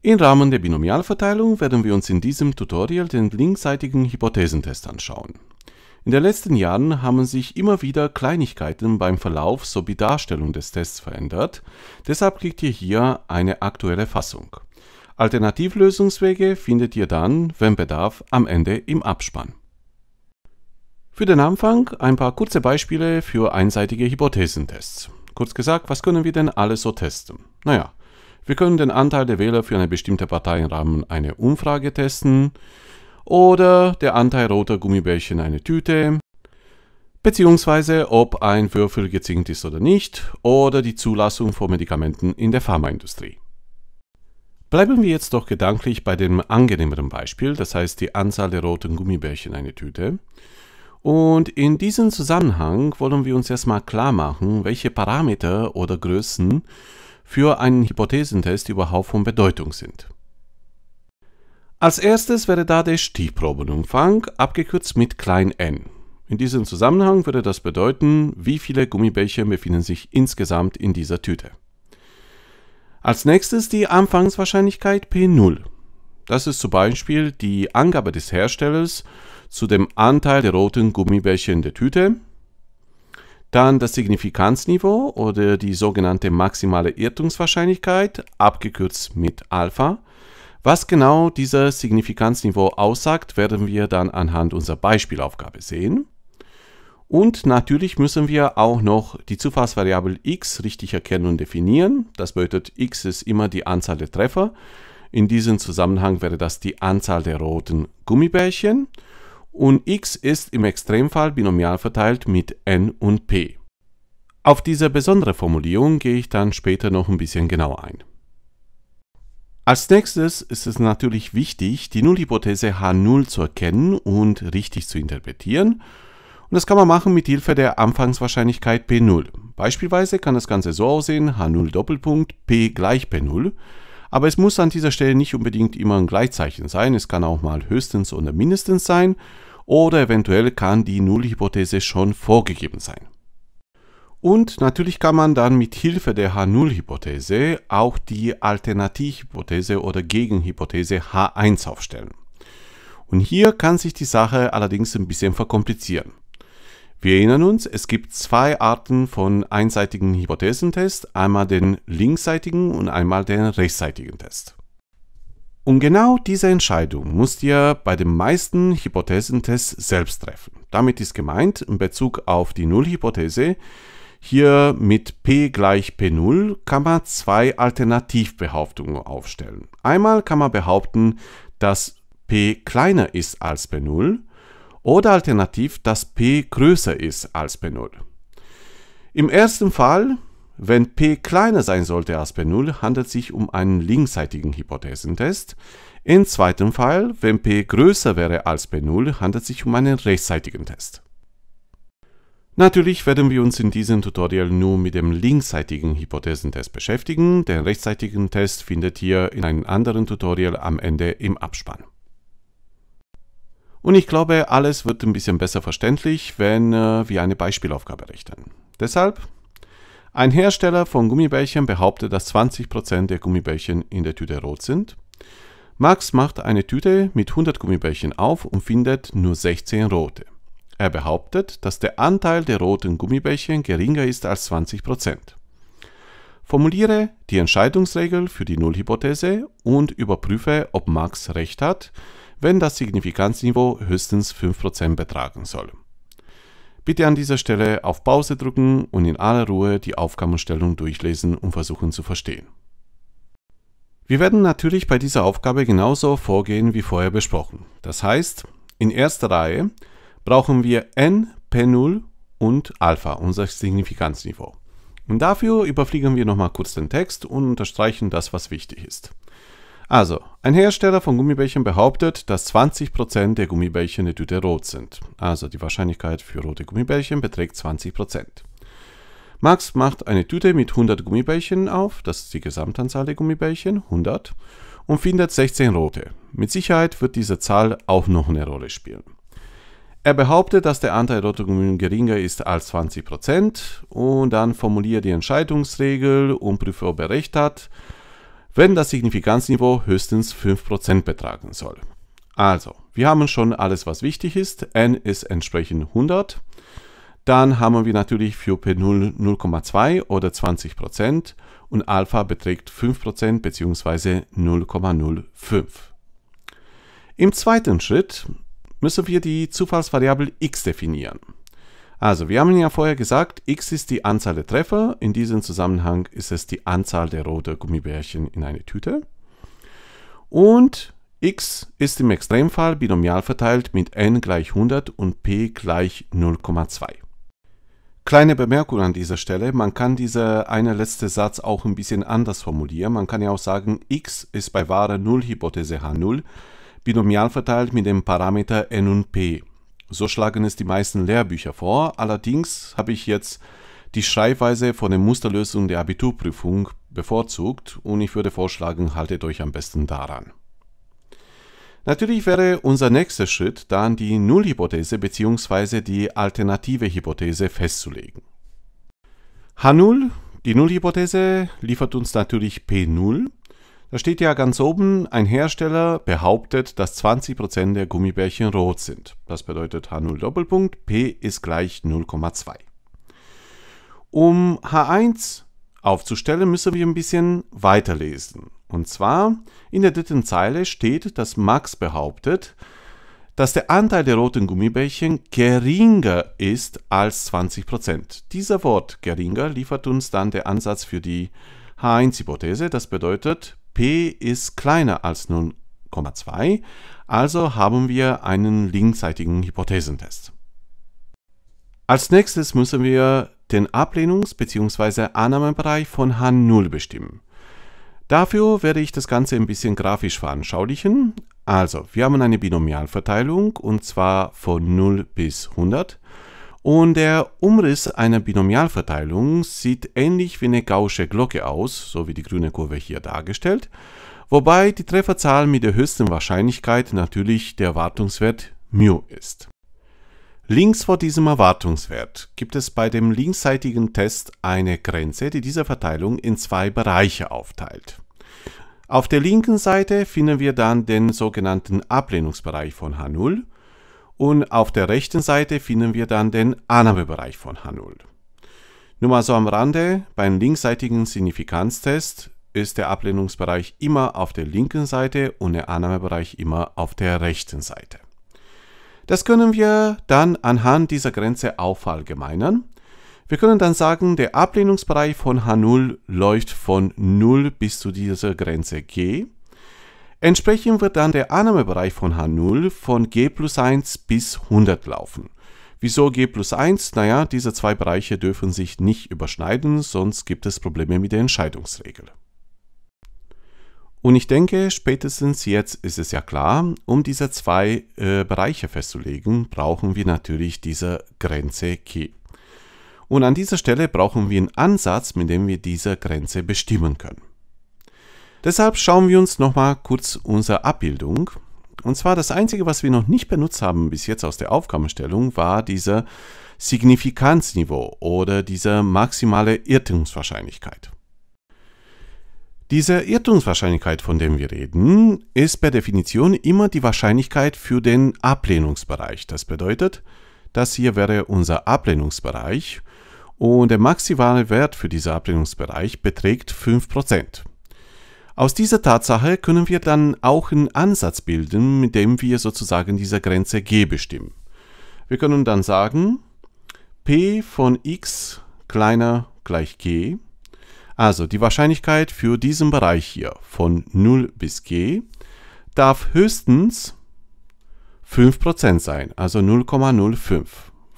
Im Rahmen der Binomialverteilung werden wir uns in diesem Tutorial den linkseitigen Hypothesentest anschauen. In den letzten Jahren haben sich immer wieder Kleinigkeiten beim Verlauf sowie Darstellung des Tests verändert, deshalb kriegt ihr hier eine aktuelle Fassung. Alternativlösungswege findet ihr dann, wenn Bedarf, am Ende im Abspann. Für den Anfang ein paar kurze Beispiele für einseitige Hypothesentests. Kurz gesagt, was können wir denn alles so testen? Naja, wir können den Anteil der Wähler für eine bestimmte Partei im Rahmen einer Umfrage testen oder der Anteil roter Gummibärchen eine Tüte, beziehungsweise ob ein Würfel gezinkt ist oder nicht oder die Zulassung von Medikamenten in der Pharmaindustrie. Bleiben wir jetzt doch gedanklich bei dem angenehmeren Beispiel, das heißt die Anzahl der roten Gummibärchen eine Tüte. Und in diesem Zusammenhang wollen wir uns erstmal klar machen, welche Parameter oder Größen für einen Hypothesentest überhaupt von Bedeutung sind. Als erstes wäre da der Stichprobenumfang, abgekürzt mit klein n. In diesem Zusammenhang würde das bedeuten, wie viele Gummibärchen befinden sich insgesamt in dieser Tüte. Als nächstes die Anfangswahrscheinlichkeit P0. Das ist zum Beispiel die Angabe des Herstellers zu dem Anteil der roten Gummibärchen in der Tüte dann das Signifikanzniveau oder die sogenannte maximale Irrtumswahrscheinlichkeit, abgekürzt mit Alpha. Was genau dieser Signifikanzniveau aussagt, werden wir dann anhand unserer Beispielaufgabe sehen. Und natürlich müssen wir auch noch die Zufallsvariable x richtig erkennen und definieren. Das bedeutet, x ist immer die Anzahl der Treffer. In diesem Zusammenhang wäre das die Anzahl der roten Gummibärchen und x ist im Extremfall binomial verteilt mit n und p. Auf diese besondere Formulierung gehe ich dann später noch ein bisschen genauer ein. Als nächstes ist es natürlich wichtig, die Nullhypothese H0 zu erkennen und richtig zu interpretieren. Und das kann man machen mit Hilfe der Anfangswahrscheinlichkeit P0. Beispielsweise kann das Ganze so aussehen, H0 Doppelpunkt P gleich P0. Aber es muss an dieser Stelle nicht unbedingt immer ein Gleichzeichen sein, es kann auch mal höchstens oder mindestens sein oder eventuell kann die Nullhypothese schon vorgegeben sein. Und natürlich kann man dann mit Hilfe der H0-Hypothese auch die Alternativhypothese oder Gegenhypothese H1 aufstellen. Und hier kann sich die Sache allerdings ein bisschen verkomplizieren. Wir erinnern uns, es gibt zwei Arten von einseitigen Hypothesentest, einmal den linksseitigen und einmal den rechtsseitigen Test. Und genau diese Entscheidung musst ihr bei den meisten Hypothesentests selbst treffen. Damit ist gemeint, in Bezug auf die Nullhypothese, hier mit P gleich P0 kann man zwei Alternativbehauptungen aufstellen. Einmal kann man behaupten, dass P kleiner ist als P0 oder alternativ, dass P größer ist als P0. Im ersten Fall wenn p kleiner sein sollte als p0, handelt es sich um einen linksseitigen Hypothesentest. Im zweiten Fall, wenn p größer wäre als p0, handelt es sich um einen rechtsseitigen Test. Natürlich werden wir uns in diesem Tutorial nur mit dem linksseitigen Hypothesentest beschäftigen. Den rechtsseitigen Test findet ihr in einem anderen Tutorial am Ende im Abspann. Und ich glaube, alles wird ein bisschen besser verständlich, wenn äh, wir eine Beispielaufgabe rechnen. Deshalb ein Hersteller von Gummibärchen behauptet, dass 20% der Gummibärchen in der Tüte rot sind. Max macht eine Tüte mit 100 Gummibärchen auf und findet nur 16 rote. Er behauptet, dass der Anteil der roten Gummibärchen geringer ist als 20%. Formuliere die Entscheidungsregel für die Nullhypothese und überprüfe, ob Max recht hat, wenn das Signifikanzniveau höchstens 5% betragen soll. Bitte an dieser Stelle auf Pause drücken und in aller Ruhe die Aufgabenstellung durchlesen und versuchen zu verstehen. Wir werden natürlich bei dieser Aufgabe genauso vorgehen wie vorher besprochen. Das heißt, in erster Reihe brauchen wir n, p0 und Alpha, unser Signifikanzniveau. Und dafür überfliegen wir nochmal kurz den Text und unterstreichen das, was wichtig ist. Also, ein Hersteller von Gummibärchen behauptet, dass 20% der Gummibärchen in der Tüte rot sind. Also die Wahrscheinlichkeit für rote Gummibärchen beträgt 20%. Max macht eine Tüte mit 100 Gummibärchen auf, das ist die Gesamtanzahl der Gummibärchen, 100, und findet 16 rote. Mit Sicherheit wird diese Zahl auch noch eine Rolle spielen. Er behauptet, dass der Anteil roter Gummibärchen geringer ist als 20% und dann formuliert die Entscheidungsregel und prüft, ob er recht hat wenn das Signifikanzniveau höchstens 5% betragen soll. Also, wir haben schon alles, was wichtig ist. n ist entsprechend 100. Dann haben wir natürlich für P0 0,2 oder 20% und Alpha beträgt 5% bzw. 0,05. Im zweiten Schritt müssen wir die Zufallsvariable x definieren. Also, wir haben ja vorher gesagt, x ist die Anzahl der Treffer. In diesem Zusammenhang ist es die Anzahl der roten Gummibärchen in eine Tüte. Und x ist im Extremfall binomial verteilt mit n gleich 100 und p gleich 0,2. Kleine Bemerkung an dieser Stelle, man kann dieser eine letzte Satz auch ein bisschen anders formulieren. Man kann ja auch sagen, x ist bei wahrer Nullhypothese H0 binomial verteilt mit dem Parameter n und p. So schlagen es die meisten Lehrbücher vor. Allerdings habe ich jetzt die Schreibweise von der Musterlösung der Abiturprüfung bevorzugt und ich würde vorschlagen, haltet euch am besten daran. Natürlich wäre unser nächster Schritt dann die Nullhypothese bzw. die alternative Hypothese festzulegen. H0, die Nullhypothese, liefert uns natürlich P0 da steht ja ganz oben, ein Hersteller behauptet, dass 20% der Gummibärchen rot sind. Das bedeutet H0 Doppelpunkt, P ist gleich 0,2. Um H1 aufzustellen, müssen wir ein bisschen weiterlesen. Und zwar in der dritten Zeile steht, dass Max behauptet, dass der Anteil der roten Gummibärchen geringer ist als 20%. Dieser Wort geringer liefert uns dann der Ansatz für die H1-Hypothese. Das bedeutet, p ist kleiner als 0,2, also haben wir einen linkseitigen Hypothesentest. Als nächstes müssen wir den Ablehnungs- bzw. Annahmebereich von H0 bestimmen. Dafür werde ich das Ganze ein bisschen grafisch veranschaulichen. Also, wir haben eine Binomialverteilung und zwar von 0 bis 100. Und der Umriss einer Binomialverteilung sieht ähnlich wie eine gausche Glocke aus, so wie die grüne Kurve hier dargestellt, wobei die Trefferzahl mit der höchsten Wahrscheinlichkeit natürlich der Erwartungswert μ ist. Links vor diesem Erwartungswert gibt es bei dem linksseitigen Test eine Grenze, die diese Verteilung in zwei Bereiche aufteilt. Auf der linken Seite finden wir dann den sogenannten Ablehnungsbereich von H0 und auf der rechten Seite finden wir dann den Annahmebereich von H0. Nur mal so am Rande, beim linksseitigen Signifikanztest ist der Ablehnungsbereich immer auf der linken Seite und der Annahmebereich immer auf der rechten Seite. Das können wir dann anhand dieser Grenze auch verallgemeinern. Wir können dann sagen, der Ablehnungsbereich von H0 läuft von 0 bis zu dieser Grenze G Entsprechend wird dann der Annahmebereich von H0 von g plus 1 bis 100 laufen. Wieso g plus 1? Naja, diese zwei Bereiche dürfen sich nicht überschneiden, sonst gibt es Probleme mit der Entscheidungsregel. Und ich denke, spätestens jetzt ist es ja klar, um diese zwei äh, Bereiche festzulegen, brauchen wir natürlich diese Grenze K. Und an dieser Stelle brauchen wir einen Ansatz, mit dem wir diese Grenze bestimmen können. Deshalb schauen wir uns nochmal kurz unsere Abbildung. Und zwar das Einzige, was wir noch nicht benutzt haben bis jetzt aus der Aufgabenstellung, war dieser Signifikanzniveau oder diese maximale Irrtumswahrscheinlichkeit. Diese Irrtumswahrscheinlichkeit, von der wir reden, ist per Definition immer die Wahrscheinlichkeit für den Ablehnungsbereich. Das bedeutet, das hier wäre unser Ablehnungsbereich und der maximale Wert für diesen Ablehnungsbereich beträgt 5%. Aus dieser Tatsache können wir dann auch einen Ansatz bilden, mit dem wir sozusagen diese Grenze g bestimmen. Wir können dann sagen, p von x kleiner gleich g, also die Wahrscheinlichkeit für diesen Bereich hier von 0 bis g darf höchstens 5% sein, also 0,05,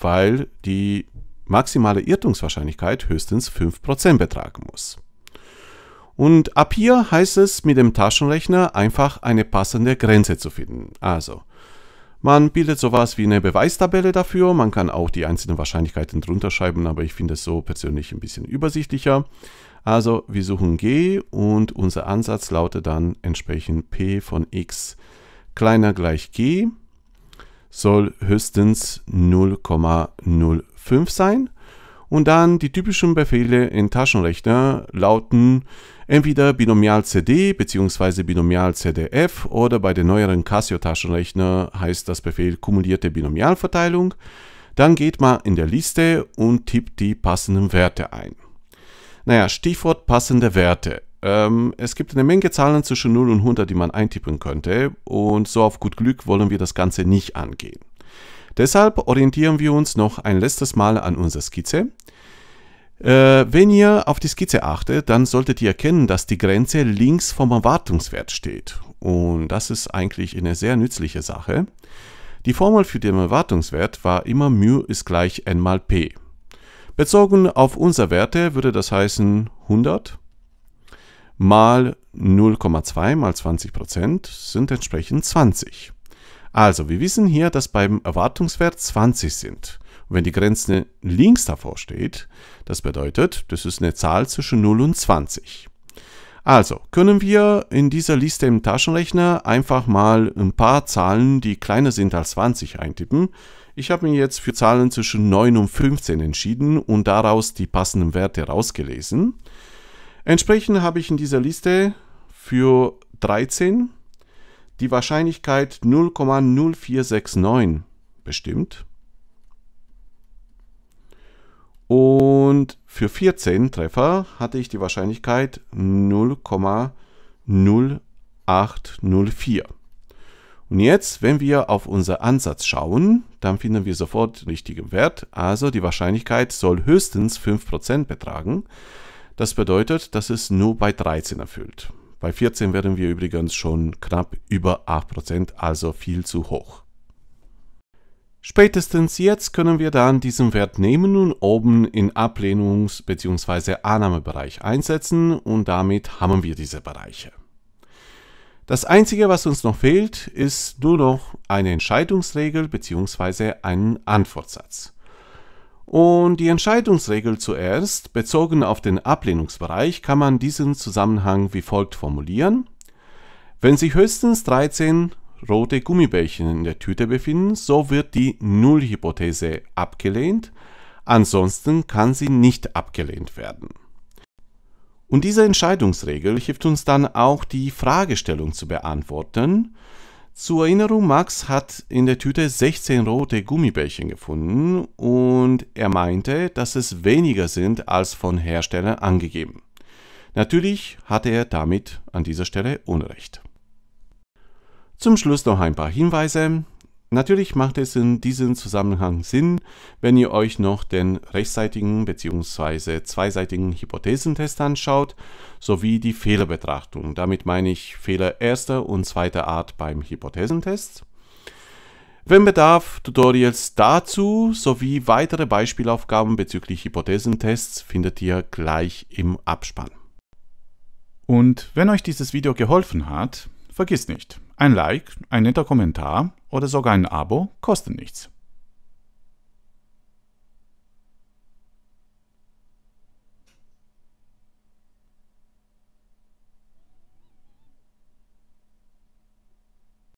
weil die maximale Irrtumswahrscheinlichkeit höchstens 5% betragen muss. Und ab hier heißt es mit dem Taschenrechner einfach eine passende Grenze zu finden. Also, man bildet sowas wie eine Beweistabelle dafür. Man kann auch die einzelnen Wahrscheinlichkeiten drunter schreiben, aber ich finde es so persönlich ein bisschen übersichtlicher. Also, wir suchen g und unser Ansatz lautet dann entsprechend p von x kleiner gleich g soll höchstens 0,05 sein. Und dann die typischen Befehle in Taschenrechner lauten Entweder binomial CD bzw. binomial CDF oder bei den neueren Casio-Taschenrechner heißt das Befehl kumulierte Binomialverteilung. Dann geht man in der Liste und tippt die passenden Werte ein. Naja, Stichwort passende Werte. Ähm, es gibt eine Menge Zahlen zwischen 0 und 100, die man eintippen könnte und so auf gut Glück wollen wir das Ganze nicht angehen. Deshalb orientieren wir uns noch ein letztes Mal an unserer Skizze. Äh, wenn ihr auf die Skizze achtet, dann solltet ihr erkennen, dass die Grenze links vom Erwartungswert steht. Und das ist eigentlich eine sehr nützliche Sache. Die Formel für den Erwartungswert war immer μ ist gleich n mal p. Bezogen auf unsere Werte würde das heißen 100 mal 0,2 mal 20% sind entsprechend 20. Also, wir wissen hier, dass beim Erwartungswert 20 sind. Und wenn die Grenze links davor steht, das bedeutet, das ist eine Zahl zwischen 0 und 20. Also können wir in dieser Liste im Taschenrechner einfach mal ein paar Zahlen, die kleiner sind als 20, eintippen. Ich habe mir jetzt für Zahlen zwischen 9 und 15 entschieden und daraus die passenden Werte rausgelesen. Entsprechend habe ich in dieser Liste für 13 die Wahrscheinlichkeit 0,0469 bestimmt. Und für 14 Treffer hatte ich die Wahrscheinlichkeit 0,0804. Und jetzt, wenn wir auf unseren Ansatz schauen, dann finden wir sofort den richtigen Wert. Also die Wahrscheinlichkeit soll höchstens 5% betragen. Das bedeutet, dass es nur bei 13 erfüllt. Bei 14 wären wir übrigens schon knapp über 8%, also viel zu hoch. Spätestens jetzt können wir dann diesen Wert nehmen und oben in Ablehnungs- bzw. Annahmebereich einsetzen und damit haben wir diese Bereiche. Das Einzige, was uns noch fehlt, ist nur noch eine Entscheidungsregel bzw. einen Antwortsatz. Und die Entscheidungsregel zuerst, bezogen auf den Ablehnungsbereich, kann man diesen Zusammenhang wie folgt formulieren. Wenn sich höchstens 13 rote Gummibärchen in der Tüte befinden, so wird die Nullhypothese abgelehnt, ansonsten kann sie nicht abgelehnt werden. Und diese Entscheidungsregel hilft uns dann auch, die Fragestellung zu beantworten. Zur Erinnerung, Max hat in der Tüte 16 rote Gummibärchen gefunden und er meinte, dass es weniger sind als von Herstellern angegeben. Natürlich hatte er damit an dieser Stelle Unrecht. Zum Schluss noch ein paar Hinweise. Natürlich macht es in diesem Zusammenhang Sinn, wenn ihr euch noch den rechtsseitigen bzw. zweiseitigen Hypothesentest anschaut, sowie die Fehlerbetrachtung. Damit meine ich Fehler erster und zweiter Art beim Hypothesentest. Wenn Bedarf, Tutorials dazu sowie weitere Beispielaufgaben bezüglich Hypothesentests findet ihr gleich im Abspann. Und wenn euch dieses Video geholfen hat, Vergiss nicht, ein Like, ein netter Kommentar oder sogar ein Abo kosten nichts.